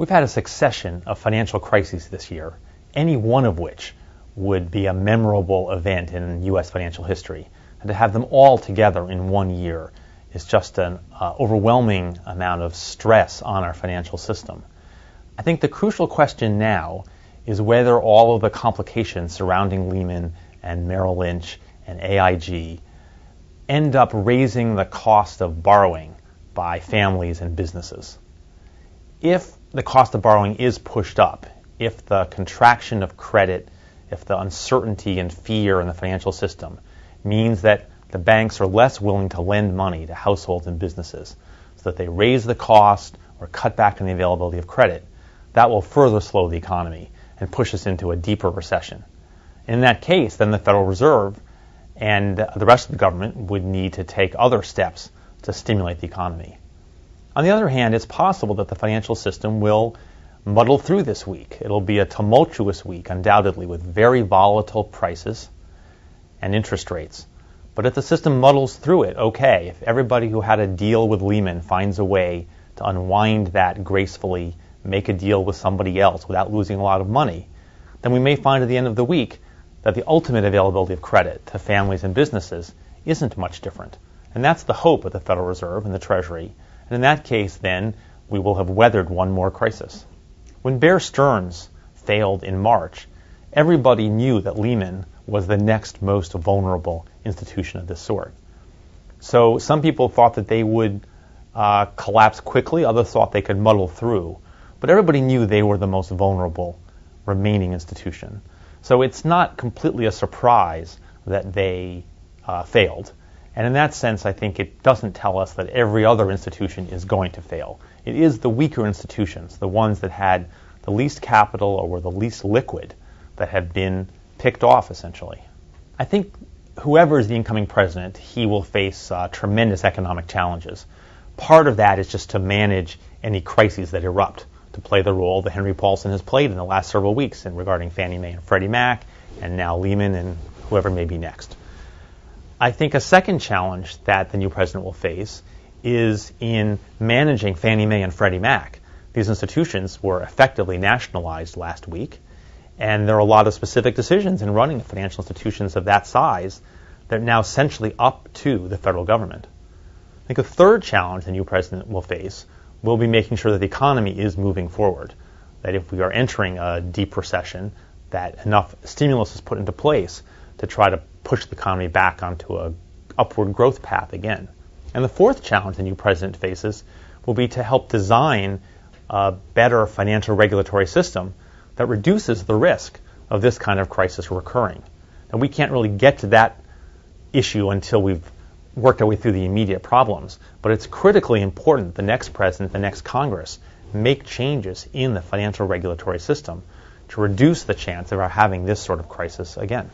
We've had a succession of financial crises this year, any one of which would be a memorable event in U.S. financial history. And to have them all together in one year is just an uh, overwhelming amount of stress on our financial system. I think the crucial question now is whether all of the complications surrounding Lehman and Merrill Lynch and AIG end up raising the cost of borrowing by families and businesses. If the cost of borrowing is pushed up if the contraction of credit, if the uncertainty and fear in the financial system means that the banks are less willing to lend money to households and businesses so that they raise the cost or cut back on the availability of credit, that will further slow the economy and push us into a deeper recession. In that case, then the Federal Reserve and the rest of the government would need to take other steps to stimulate the economy. On the other hand, it's possible that the financial system will muddle through this week. It'll be a tumultuous week, undoubtedly, with very volatile prices and interest rates. But if the system muddles through it, okay. If everybody who had a deal with Lehman finds a way to unwind that gracefully, make a deal with somebody else without losing a lot of money, then we may find at the end of the week that the ultimate availability of credit to families and businesses isn't much different. And that's the hope of the Federal Reserve and the Treasury and in that case, then, we will have weathered one more crisis. When Bear Stearns failed in March, everybody knew that Lehman was the next most vulnerable institution of this sort. So some people thought that they would uh, collapse quickly, others thought they could muddle through. But everybody knew they were the most vulnerable remaining institution. So it's not completely a surprise that they uh, failed. And in that sense, I think it doesn't tell us that every other institution is going to fail. It is the weaker institutions, the ones that had the least capital or were the least liquid, that have been picked off essentially. I think whoever is the incoming president, he will face uh, tremendous economic challenges. Part of that is just to manage any crises that erupt, to play the role that Henry Paulson has played in the last several weeks in regarding Fannie Mae and Freddie Mac, and now Lehman and whoever may be next. I think a second challenge that the new president will face is in managing Fannie Mae and Freddie Mac. These institutions were effectively nationalized last week, and there are a lot of specific decisions in running financial institutions of that size that are now essentially up to the federal government. I think a third challenge the new president will face will be making sure that the economy is moving forward, that if we are entering a deep recession, that enough stimulus is put into place to try to push the economy back onto a upward growth path again. And the fourth challenge the new president faces will be to help design a better financial regulatory system that reduces the risk of this kind of crisis recurring. And we can't really get to that issue until we've worked our way through the immediate problems. But it's critically important the next president, the next Congress, make changes in the financial regulatory system to reduce the chance of our having this sort of crisis again.